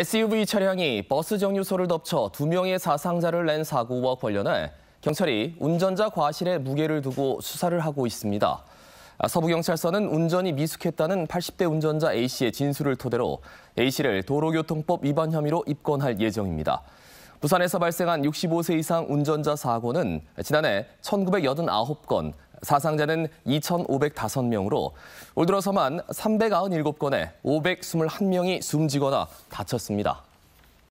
SUV 차량이 버스 정류소를 덮쳐 두 명의 사상자를 낸 사고와 관련해 경찰이 운전자 과실에 무게를 두고 수사를 하고 있습니다. 아, 서부경찰서는 운전이 미숙했다는 80대 운전자 A씨의 진술을 토대로 A씨를 도로교통법 위반 혐의로 입건할 예정입니다. 부산에서 발생한 65세 이상 운전자 사고는 지난해 1989건, 사상자는 2,505명으로 올 들어서만 397건에 521명이 숨지거나 다쳤습니다.